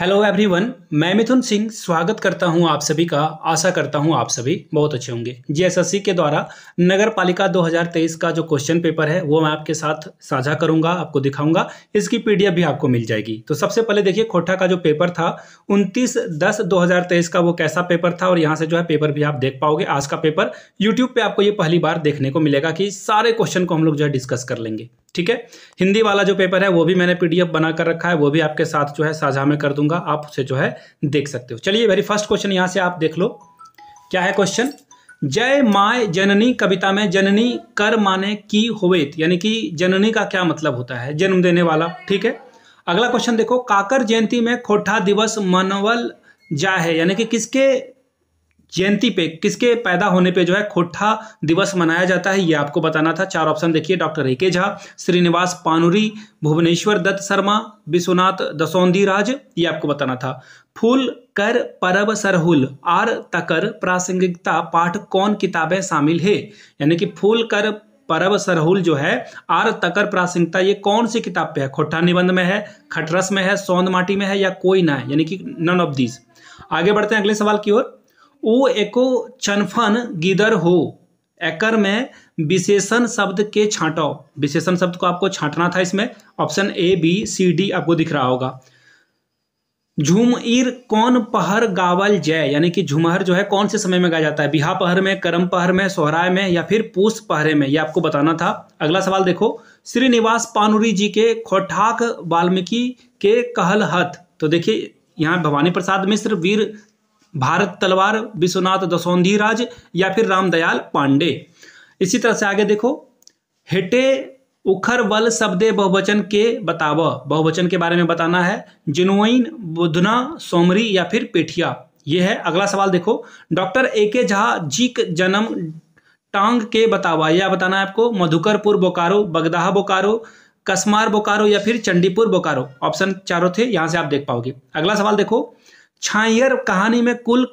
hello everyone मैं मिथुन सिंह स्वागत करता हूं आप सभी का आशा करता हूं आप सभी बहुत अच्छे होंगे जीएसएससी के द्वारा नगर पालिका 2023 का जो क्वेश्चन पेपर है वो मैं आपके साथ साझा करूंगा आपको दिखाऊंगा इसकी पीडीएफ भी आपको मिल जाएगी तो सबसे पहले देखिए खोटा का जो पेपर था 29 दस दो का वो कैसा पेपर था और यहाँ से जो है पेपर भी आप देख पाओगे आज का पेपर यूट्यूब पर पे आपको ये पहली बार देखने को मिलेगा कि सारे क्वेश्चन को हम लोग जो है डिस्कस कर लेंगे ठीक है हिंदी वाला जो पेपर है वो भी मैंने पीडीएफ बना कर रखा है वो भी आपके साथ जो है साझा में कर दूंगा आप उसे जो है देख सकते हो चलिए वेरी फर्स्ट क्वेश्चन यहां से आप देख लो क्या है क्वेश्चन जय माय जननी कविता में जननी कर माने की होवेत यानी कि जननी का क्या मतलब होता है जन्म देने वाला ठीक है अगला क्वेश्चन देखो काकर जयंती में खोठा दिवस मनवल जाए यानी कि किसके जयंती पे किसके पैदा होने पे जो है खोटा दिवस मनाया जाता है ये आपको बताना था चार ऑप्शन देखिए डॉक्टर ए के झा श्रीनिवास पानुरी भुवनेश्वर दत्त शर्मा विश्वनाथ दसौंधी राज ये आपको बताना था फूल कर परब सरहुल आर तकर प्रासंगिकता पाठ कौन किताबें शामिल है यानी कि फूल कर परब सरहुल जो है आर तकर प्रासंगिकता ये कौन सी किताब पे है खोटा निबंध में है खटरस में है सौंद माटी में है या कोई ना है यानी कि नन ऑफ दीज आगे बढ़ते हैं अगले सवाल की ओर ओ एको चनफन गिदर हो एकर में विशेषण शब्द के छांटो विशेषण शब्द को आपको छांटना था इसमें option A B C D आपको दिख रहा होगा ईर कौन पहर गावल जय यानी कि झुमहर जो है कौन से समय में गाया जाता है बिहा पहर में करम पहर में सोहराय में या फिर पूस पहरे में ये आपको बताना था अगला सवाल देखो श्रीनिवास पानुरी जी के खोठाक वाल्मीकि के कहल हथ तो देखिए यहाँ भवानी प्रसाद मिश्र वीर भारत तलवार विश्वनाथ दसौंधी राज या फिर रामदयाल पांडे इसी तरह से आगे देखो हेटे उखर बल शब्दे बहुवचन के बताव बहुवचन के बारे में बताना है जिनोइन बुधना सोमरी या फिर पेठिया यह है अगला सवाल देखो डॉक्टर ए के झा जीक जन्म टांग के बतावा यह बताना है आपको मधुकरपुर बोकारो बगदाह बोकारो कसमार बोकारो या फिर चंडीपुर बोकारो ऑप्शन चारों थे यहां से आप देख पाओगे अगला सवाल देखो छाइयर कहानी में कुल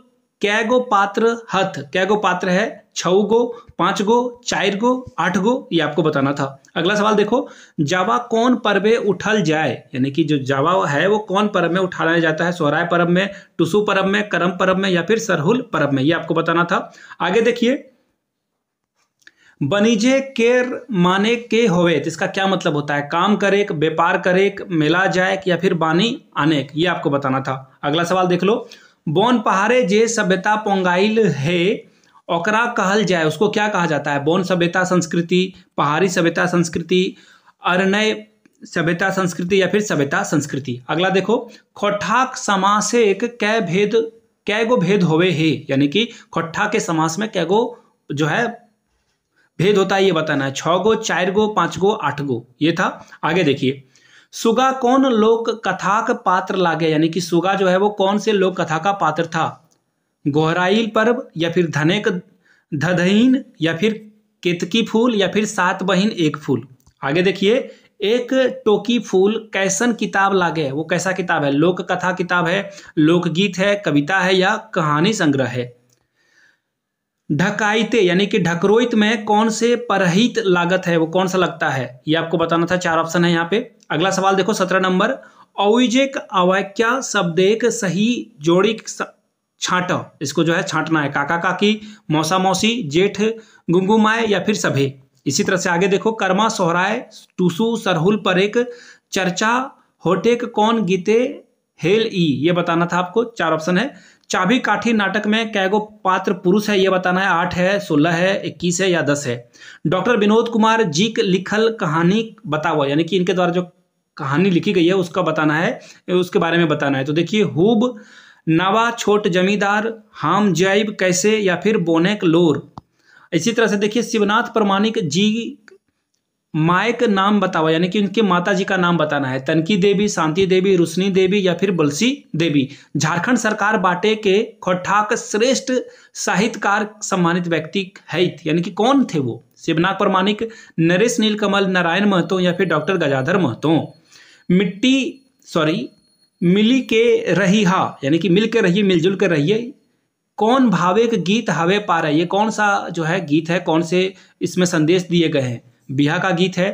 कैगो पात्र हथ कैगो पात्र है छऊ गो पांच गो चार गो आठ गो ये आपको बताना था अगला सवाल देखो जावा कौन पर्व उठल जाए यानी कि जो जावा है वो कौन पर्व में उठाया जाता है सोहराय पर्व में टुसू पर्व में करम पर्व में या फिर सरहुल पर्व में ये आपको बताना था आगे देखिए बनिजे केर माने के होवे जिसका क्या मतलब होता है काम करे व्यापार करे मेला जाए या फिर बानी आने ये आपको बताना था अगला सवाल देख लो बोन पहाड़े जे सभ्यता पोंगाइल है ओकरा कहल जाए उसको क्या कहा जाता है बोन सभ्यता संस्कृति पहाड़ी सभ्यता संस्कृति अरणय सभ्यता संस्कृति या फिर सभ्यता संस्कृति अगला देखो खोठाक समास एक कै भेद कै गो भेद होवे है यानी कि खोठा के समास में कै गो जो है भेद होता है ये बताना है छ गो चार गो पांच गो आठ गो ये था आगे देखिए सुगा कौन लोक कथा का पात्र लागे यानी कि सुगा जो है वो कौन से लोक कथा का पात्र था गोहराइल पर्व या फिर धनेक धधहीन या फिर केतकी फूल या फिर सात बहिन एक फूल आगे देखिए एक टोकी फूल कैसन किताब लागे वो कैसा किताब है लोक कथा किताब है लोकगीत है कविता है या कहानी संग्रह है ढकाइते यानी कि ढकरोइत में कौन से परहित लागत है वो कौन सा लगता है ये आपको बताना था चार ऑप्शन है यहाँ पे अगला सवाल देखो सत्रह नंबर औजेक अवैक्या शब्देक सही जोड़ी छाट इसको जो है छाटना है काका काकी मौसा मौसी जेठ गुंगुमाए या फिर सभे इसी तरह से आगे देखो कर्मा सोहराय टूसु सरहुल एक चर्चा होटेक कौन गीते हेल ई ये बताना था आपको चार ऑप्शन है चाभी काठी नाटक में कैगो पात्र पुरुष है ये बताना है आठ है सोलह है इक्कीस है या दस है डॉक्टर विनोद कुमार जी लिखल कहानी बताओ यानी कि इनके द्वारा जो कहानी लिखी गई है उसका बताना है उसके बारे में बताना है तो देखिए हुब नवा छोट जमींदार हाम जैब कैसे या फिर बोनेक लोर इसी तरह से देखिए शिवनाथ प्रमाणिक जी माए का नाम बतावा यानी कि उनके माता जी का नाम बताना है तनकी देवी शांति देवी रुशनी देवी या फिर बलसी देवी झारखंड सरकार बाटे के खोठाक श्रेष्ठ साहित्यकार सम्मानित व्यक्ति है यानी कि कौन थे वो शिवनाग प्रमाणिक नरेश नीलकमल नारायण महतो या फिर डॉक्टर गजाधर महतो मिट्टी सॉरी मिली के रही हा यानी कि मिल के रहिए मिलजुल के रहिए कौन भावे के गीत हवे पा रही है कौन सा जो है गीत है कौन से इसमें संदेश दिए गए हैं बिहा का गीत है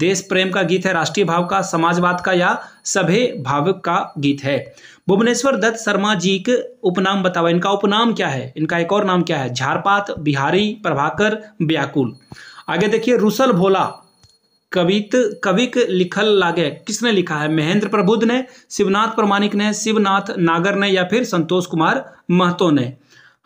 देश प्रेम का गीत है राष्ट्रीय भाव का समाजवाद का या सभे भाव का गीत है भुवनेश्वर दत्त शर्मा जी के उपनाम बताओ इनका उपनाम क्या है इनका एक और नाम क्या है झारपात बिहारी प्रभाकर व्याकुल आगे देखिए रुसल भोला कवित कविक लिखल लागे किसने लिखा है महेंद्र प्रबुद्ध ने शिवनाथ प्रमाणिक ने शिवनाथ नागर ने या फिर संतोष कुमार महतो ने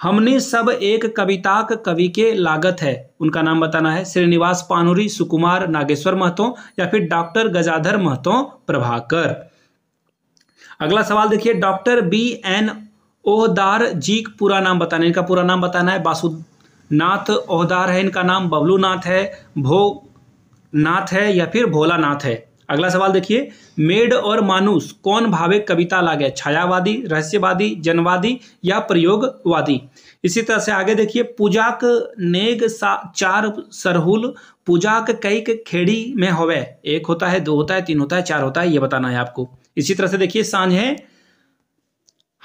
हमने सब एक कविताक कवि के लागत है उनका नाम बताना है श्रीनिवास पानुरी सुकुमार नागेश्वर महतो या फिर डॉक्टर गजाधर महतो प्रभाकर अगला सवाल देखिए doctor B N Ohdar ji पूरा नाम बताना इनका पूरा नाम बताना है वासुनाथ ओहदार है इनका नाम बबलू नाथ है भो नाथ है या फिर भोला नाथ है अगला सवाल देखिए मेड और मानुस कौन भावे कविता ला गया छायावादी रहस्यवादी जनवादी या प्रयोगवादी इसी तरह से आगे देखिए पूजाक नेग सा चार सरहुल पूजाक कई के खेड़ी में होवे एक होता है दो होता है तीन होता है चार होता है ये बताना है आपको इसी तरह से देखिए सांझ है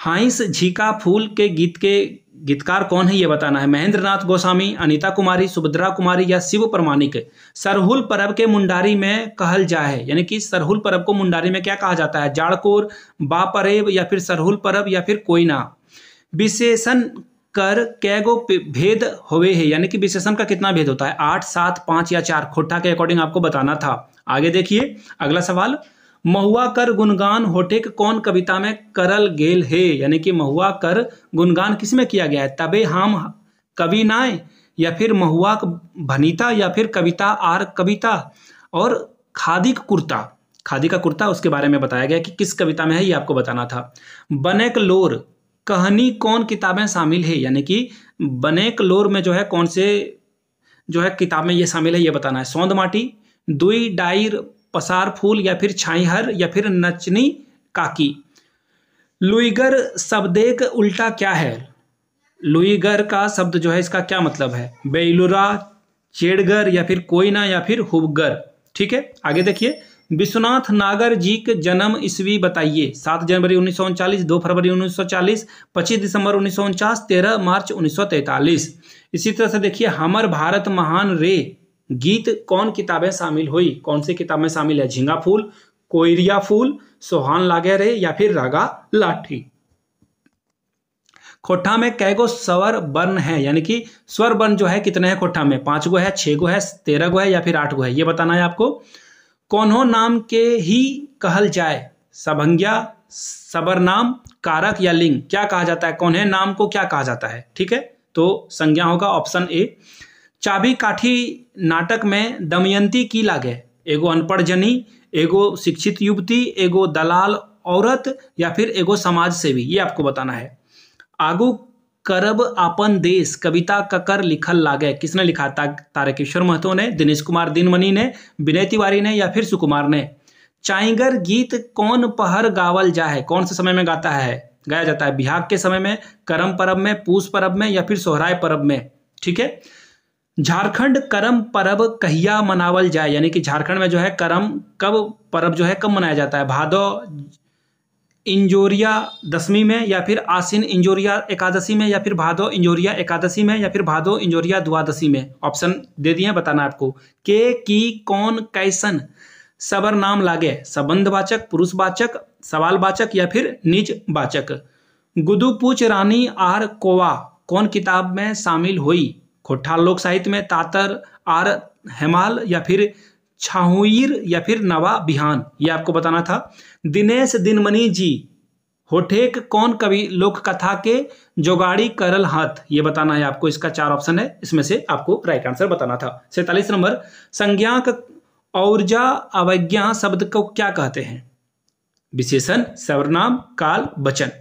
हाइस झीका फूल के गीत के गीतकार कौन है ये बताना है महेंद्र नाथ गोस्वामी अनिता कुमारी सुभद्रा कुमारी या शिव प्रमाणिक सरहुल परब के मुंडारी में कहल जाए यानी कि सरहुल परब को मुंडारी में क्या कहा जाता है जाड़कोर बा परेब या फिर सरहुल परब या फिर कोयना विशेषण कर कैगो भेद होवे है यानी कि विशेषण का कितना भेद होता है आठ सात पाँच या चार खोटा के अकॉर्डिंग आपको बताना था आगे देखिए अगला सवाल महुआ कर गुणगान होठे के कौन कविता में करल गेल है यानी कि महुआ कर गुणगान किस में किया गया है तबे हम कवि नाय या फिर महुआ भनीता या फिर कविता आर कविता और खादी का कुर्ता खादी का कुर्ता उसके बारे में बताया गया कि किस कविता में है ये आपको बताना था बनेक लोर कहनी कौन किताबें शामिल है यानी कि बनेक लोर में जो है कौन से जो है किताब में ये शामिल है ये बताना है सौंद माटी दुई डायर पसार फूल या फिर छाईहर या फिर नचनी काकी लुईगर शब्देक उल्टा क्या है लुईगर का शब्द जो है इसका क्या मतलब है बेलुरा चेड़गर या फिर कोयना या फिर हुबगर ठीक है आगे देखिए विश्वनाथ नागर जी के जन्म ईस्वी बताइए सात जनवरी उन्नीस सौ उनचालीस दो फरवरी उन्नीस सौ चालीस पच्चीस दिसंबर उन्नीस सौ उनचास तेरह मार्च उन्नीस सौ तैंतालीस इसी तरह से देखिए हमर भारत महान रे गीत कौन किताबें शामिल हुई कौन सी किताब में शामिल है झिंगा फूल कोयरिया फूल सोहान लागे रे या फिर रागा लाठी खोठा में कै गो स्वर वर्ण है यानी कि स्वर वर्ण जो है कितने हैं खोठा में पांच गो है छह गो है तेरह गो है या फिर आठ गो है ये बताना है आपको कौनों नाम के ही कहल जाए सबंज्ञा सबर नाम कारक या लिंग क्या कहा जाता है कौन है नाम को क्या कहा जाता है ठीक है तो संज्ञा होगा ऑप्शन ए चाबी काठी नाटक में दमयंती की लागे एगो अनपढ़ जनी एगो शिक्षित युवती एगो दलाल औरत या फिर एगो समाज सेवी ये आपको बताना है आगू करब अपन देश कविता ककर लिखल लागे किसने लिखा था तारकेश्वर महतो ने दिनेश कुमार दिनमणि ने विनय तिवारी ने या फिर सुकुमार ने चाइगर गीत कौन पहर गावल जाए कौन से समय में गाता है गाया जाता है बिहाग के समय में करम परब में पूस परब में या फिर सोहराय परब में ठीक है झारखंड करम परब कहिया मनावल जाए यानी कि झारखंड में जो है करम कब परब जो है कब मनाया जाता है भादो इंजोरिया दसवीं में या फिर आसिन इंजोरिया एकादशी में या फिर भादो इंजोरिया एकादशी में या फिर भादो इंजोरिया द्वादशी में ऑप्शन दे दिए बताना आपको के की कौन कैसन सबर नाम लागे संबंधवाचक पुरुषवाचक सवालवाचक या फिर निज वाचक पूछ रानी आर कोवा कौन किताब में शामिल हुई खोटाल लोक साहित्य में तातर आर हेमाल या फिर छाहुईर या फिर नवा बिहान ये आपको बताना था दिनेश दिनमणि जी होठेक कौन कवि लोक कथा के जोगाड़ी करल हाथ ये बताना है आपको इसका चार ऑप्शन है इसमें से आपको राइट आंसर बताना था सैतालीस नंबर संज्ञाक ऊर्जा अवज्ञा शब्द को क्या कहते हैं विशेषण सर्वनाम काल वचन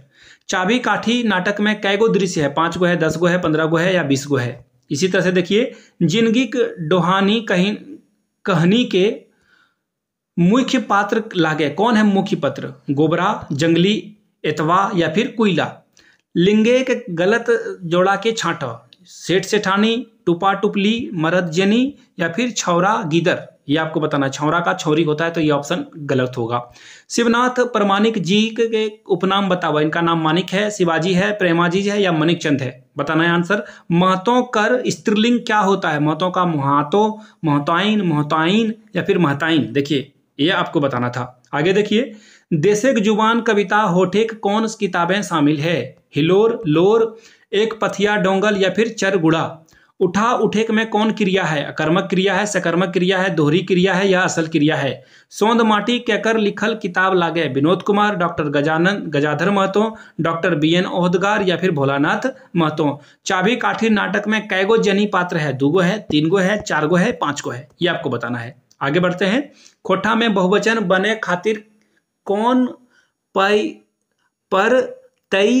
चाबी काठी नाटक में कै गो दृश्य है पांच गो है दस गो है पंद्रह गो है या बीस गो है इसी तरह से देखिए जिंदगी डोहानी कहीं कहनी के मुख्य पात्र लागे कौन है मुख्य पात्र गोबरा जंगली एतवा या फिर कोयला लिंगे के गलत जोड़ा के छाटा सेठ सेठानी टुपा टुपली मरद जनी या फिर छौरा गिदर ये आपको बताना छौरा का छौरी होता है तो ये ऑप्शन गलत होगा शिवनाथ प्रमाणिक जी के उपनाम बतावा इनका नाम मानिक है शिवाजी है प्रेमाजी है या मनिक चंद है बताना है आंसर महतों कर स्त्रीलिंग क्या होता है महतों का महातो महताइन महताइन या फिर महताइन देखिए यह आपको बताना था आगे देखिए देशक जुबान कविता होठेक कौन किताबें शामिल है हिलोर लोर एक पथिया डोंगल या फिर चरगुड़ा उठा उठेक में कौन क्रिया है अकर्मक क्रिया है सकर्मक क्रिया है दोहरी क्रिया है या असल क्रिया है सौंद माटी कहकर लिखल किताब लागे Vinod Kumar doctor Gajanan Gajadhar Mahato doctor B N Ohdagar या फिर भोलानाथ महतो चाबी काठी नाटक में कैगो जनी पात्र है दूगो है तीन गो है चार गो है पांच गो है ये आपको बताना है आगे बढ़ते हैं खोटा में बहुवचन बने खातिर कौन पै पर तई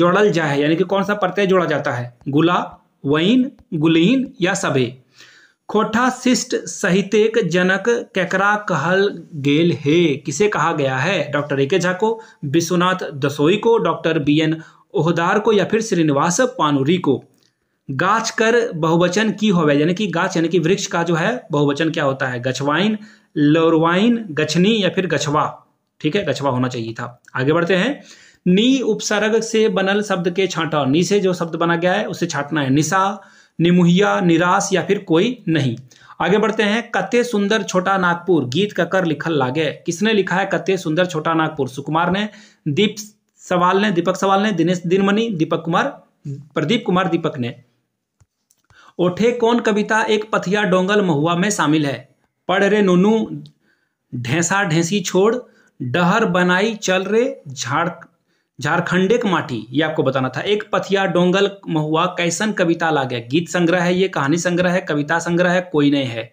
जोड़ल जाए यानी कि कौन सा प्रत्यय जोड़ा जाता है गुला वैन गुलीन या सभे खोटा शिष्ट साहित्यिक जनक केकरा कहल गेल हे किसे कहा गया है डॉक्टर ए के झा को विश्वनाथ दसोई को डॉक्टर बी एन ओहदार को या फिर श्रीनिवास पानुरी को गाछ कर बहुवचन की होवे यानी कि गाछ यानी कि वृक्ष का जो है बहुवचन क्या होता है गछवाइन लोरवाइन गछनी या फिर गछवा ठीक है गछवा होना चाहिए था आगे बढ़ते हैं नी उपसर्ग से बनल शब्द के छांटा नी से जो शब्द बना गया है उसे छांटना है निशा निमुहिया निराश या फिर कोई नहीं आगे बढ़ते हैं कते सुंदर छोटा नागपुर गीत का कर लिखल लागे किसने लिखा है कते सुंदर छोटा नागपुर सुकुमार ने दीप सवाल ने दीपक सवाल ने दिनेश दिनमणि दीपक कुमार प्रदीप कुमार दीपक ने ओठे कौन कविता एक पथिया डोंगल महुआ में शामिल है पढ़ रे नोनू ढेंसा ढेंसी छोड़ डहर बनाई चल रे झाड़ एक माटी ये आपको बताना था एक पथिया डोंगल महुआ कैसन कविता ला गया गीत संग्रह है ये कहानी संग्रह है कविता संग्रह है कोई नहीं है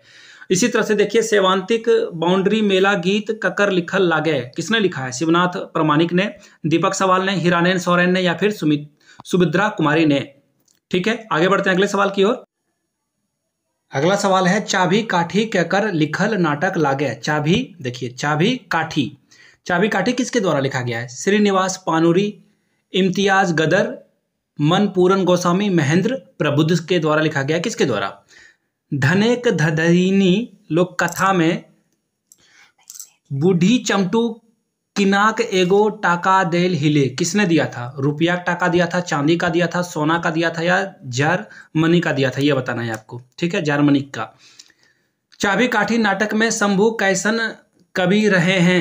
इसी तरह से देखिए सेवांतिक बाउंड्री मेला गीत ककर लिखल लागे किसने लिखा है शिवनाथ प्रमाणिक ने दीपक सवाल ने हिरानंद सोरेन ने या फिर सुमित सुभद्रा कुमारी ने ठीक है आगे बढ़ते हैं अगले सवाल की ओर अगला सवाल है चाभी काठी कहकर लिखल नाटक लागे चाभी देखिए चाभी काठी चाबी काठी किसके द्वारा लिखा गया है श्रीनिवास पानुरी इम्तियाज गदर मनपूरन गोस्वामी महेंद्र प्रबुद्ध के द्वारा लिखा गया किसके द्वारा धनेक धधीनी लोक कथा में बूढ़ी चमटू किनाक एगो टाका देल हिले किसने दिया था रुपया टाका दिया था चांदी का दिया था सोना का दिया था या जर मनी का दिया था यह बताना है आपको ठीक है जर मनी का चाबी काठी नाटक में शंभु कैसन कवि रहे हैं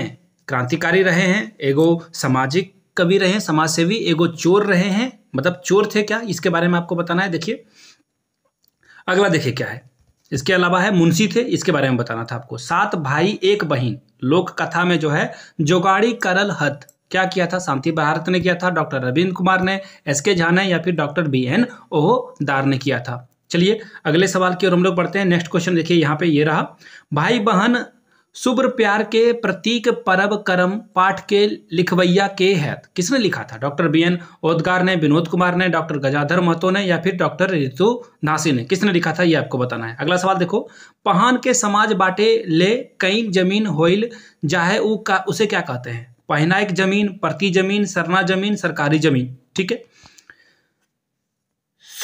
क्रांतिकारी रहे हैं एगो सामाजिक कवि रहे हैं समाज सेवी एगो चोर रहे हैं मतलब चोर थे क्या इसके बारे में आपको बताना है देखिए अगला देखिए क्या है इसके अलावा है मुंशी थे इसके बारे में बताना था आपको सात भाई एक बहन लोक कथा में जो है जोगाड़ी करल हत क्या किया था शांति भारत ने किया था डॉक्टर रविंद्र कुमार ने एस के झा ने या फिर डॉक्टर बी एन दार ने किया था चलिए अगले सवाल की ओर हम लोग बढ़ते हैं नेक्स्ट क्वेश्चन देखिए यहाँ पे ये रहा भाई बहन शुभ्र प्यार के प्रतीक परब कर्म पाठ के लिखवैया के है किसने लिखा था डॉक्टर बी एन ओदगार ने विनोद कुमार ने डॉक्टर गजाधर महतो ने या फिर डॉक्टर रितु नासी ने किसने लिखा था ये आपको बताना है अगला सवाल देखो पहान के समाज बाटे ले कई जमीन होइल जाहे उ का उसे क्या कहते हैं पहनाइक जमीन प्रति जमीन सरना जमीन सरकारी जमीन ठीक है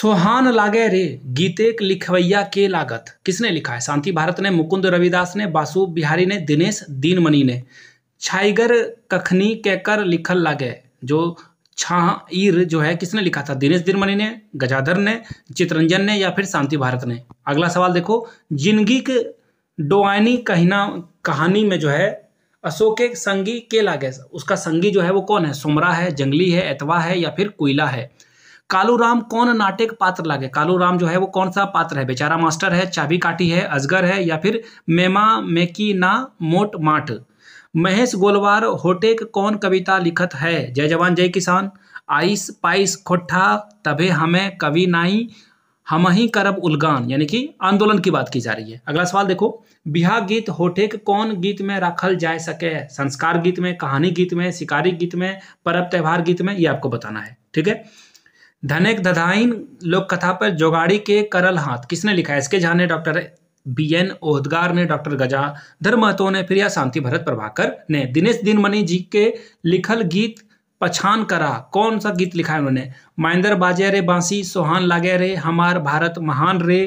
सोहान लागे रे गीतेक लिखवैया के लागत किसने लिखा है शांति भारत ने मुकुंद रविदास ने बासु बिहारी ने दिनेश दीनमणि ने छाइगर कखनी कहकर लिखल लागे जो ईर जो है किसने लिखा था दिनेश दीनमणि ने गजाधर ने चितरंजन ने या फिर शांति भारत ने अगला सवाल देखो जिंदगी के डोआनी कहना कहानी में जो है अशोक के संगी के लागे उसका संगी जो है वो कौन है सुमरा है जंगली है एतवा है या फिर कोयला है कालू राम कौन नाटक पात्र लागे कालू राम जो है वो कौन सा पात्र है बेचारा मास्टर है चाबी काटी है अजगर है या फिर मेमा मेकी ना मोट माट महेश गोलवार होटेक कौन कविता लिखत है जय जवान जय किसान आइस पाइस खोटा तबे हमें कवि नाई हम ही करब उलगान यानी कि आंदोलन की बात की जा रही है अगला सवाल देखो बिहार गीत होठेक कौन गीत में रखल जा सके संस्कार गीत में कहानी गीत में शिकारी गीत में पर्व त्यौहार गीत में ये आपको बताना है ठीक है धनेक धधाइन लोक कथा पर जोगाड़ी के करल हाथ किसने लिखा है इसके जाने डॉक्टर बी एन ओहदगार ने डॉक्टर गजा गजाधर महतो ने प्रिया शांति भरत प्रभाकर ने दिनेश दिनमणि जी के लिखल गीत पछान करा कौन सा गीत लिखा है उन्होंने माइंदर बाजे रे बांसी सोहान लागे रे हमार भारत महान रे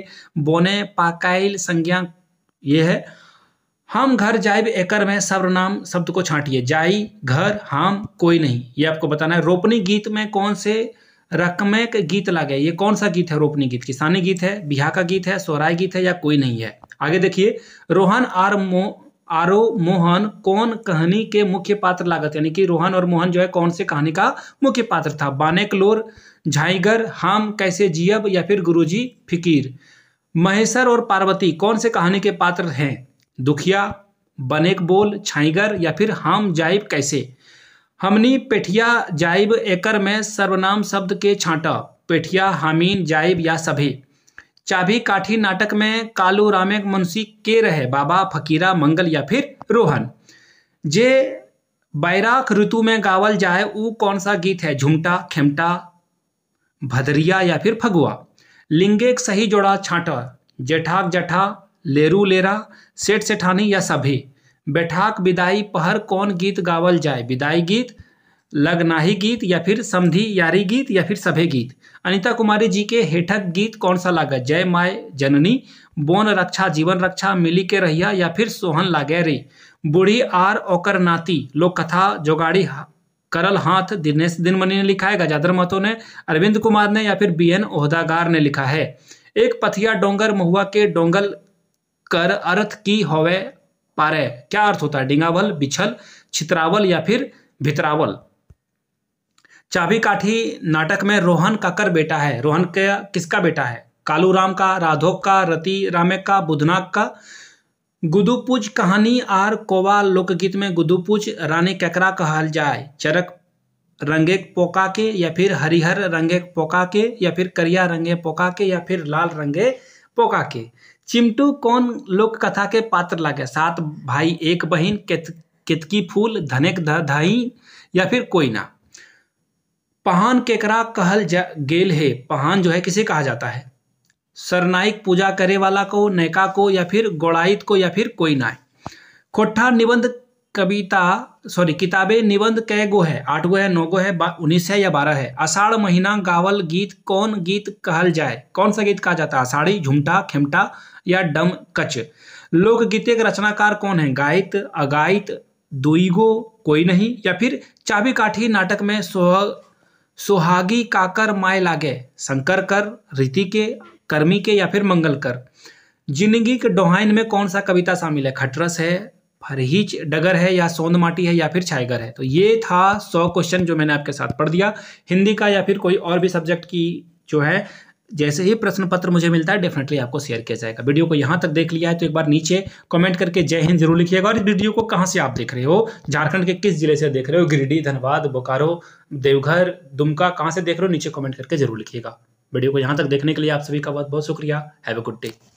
बोने पाकाइल संज्ञा ये है हम घर जाइब एकर में सर्वनाम शब्द को छांटिए जाई घर हम कोई नहीं ये आपको बताना है रोपनी गीत में कौन से रकमे गीत लागे ये कौन सा गीत है रोपनी गीत किसानी गीत है बिहा का गीत है सोराय गीत है या कोई नहीं है आगे देखिए रोहन आर मो आरो मोहन कौन कहानी के मुख्य पात्र लागत यानी कि रोहन और मोहन जो है कौन से कहानी का मुख्य पात्र था बानेकलोर झाइगर हम कैसे जियब या फिर गुरुजी फिकीर महेश्वर और पार्वती कौन से कहानी के पात्र हैं दुखिया बनेक बोल छाइगर या फिर हम जाइब कैसे हमनी पेठिया जाइब एकर में सर्वनाम शब्द के छाँटा पेठिया हामीन जाइब या सभी चाभी काठी नाटक में कालू रामे मुंशी के रहे बाबा फकीरा मंगल या फिर रोहन जे बैराख ऋतु में गावल जाए वो कौन सा गीत है झुमटा खेमटा भदरिया या फिर फगुआ लिंगेक सही जोड़ा छाँटा जेठाक जठा लेरू लेरा सेठ सेठानी या सभी बैठाक विदाई पहर कौन गीत गावल जाए विदाई गीत लगनाही गीत या फिर समधि यारी गीत या फिर सभे गीत अनिता कुमारी जी के हेठक गीत कौन सा लागत जय माय जननी बोन रक्षा जीवन रक्षा मिली के रहिया या फिर सोहन लागे रे बूढ़ी आर ओकर नाती लोक कथा जोगाड़ी करल हाथ दिनेश दिनमणि ने लिखा है गजाधर महतो ने अरविंद कुमार ने या फिर बी एन ओहदागार ने लिखा है एक पथिया डोंगर महुआ के डोंगल कर अर्थ की होवे पारे क्या अर्थ होता है डिंगावल बिछल छित्रावल या फिर भितरावल चाबी काठी नाटक में रोहन काकर बेटा है रोहन का किसका बेटा है कालूराम का राधोक का रति रामे का बुधनाक का गुदुपुज कहानी आर कोवा लोकगीत में गुदुपुज रानी केकरा कहल जाए चरक रंगे पोका के या फिर हरिहर रंगे पोका के या फिर करिया रंगे पोका के या फिर लाल रंगे पोका के चिमटू कौन लोक कथा के पात्र लागे सात भाई एक बहिन केत, केतकी फूल धनेक धाई या फिर कोई ना पहान केकरा कहल जा गेल है पहान जो है किसे कहा जाता है सरनाइक पूजा करे वाला को नैका को या फिर गोड़ाइत को या फिर कोई ना खोठा निबंध कविता सॉरी किताबे निबंध कै गो है आठ गो है नौ गो है उन्नीस है या बारह है आषाढ़ महीना गावल गीत कौन गीत कहल जाए कौन सा गीत कहा जाता है आषाढ़ी झुमटा खिमटा या डम कच लोकगीते के रचनाकार कौन है गायित अगायित दुईगो कोई नहीं या फिर चाबी काठी नाटक में सोह सोहागी काकर माय लागे शंकर कर रीति के कर्मी के या फिर मंगल कर जिंदगी के डोहाइन में कौन सा कविता शामिल है खटरस है फरहीच डगर है या सोंद माटी है या फिर छाइगर है तो ये था सौ क्वेश्चन जो मैंने आपके साथ पढ़ दिया हिंदी का या फिर कोई और भी सब्जेक्ट की जो है जैसे ही प्रश्न पत्र मुझे मिलता है डेफिनेटली आपको शेयर किया जाएगा वीडियो को यहाँ तक देख लिया है तो एक बार नीचे कमेंट करके जय हिंद जरूर लिखिएगा और इस वीडियो को कहाँ से आप देख रहे हो झारखंड के किस जिले से देख रहे हो गिरिडीह धनबाद बोकारो देवघर दुमका कहाँ से देख रहे हो नीचे कमेंट करके जरूर लिखिएगा वीडियो को यहाँ तक देखने के लिए आप सभी का बहुत बहुत शुक्रिया हैव ए गुड डे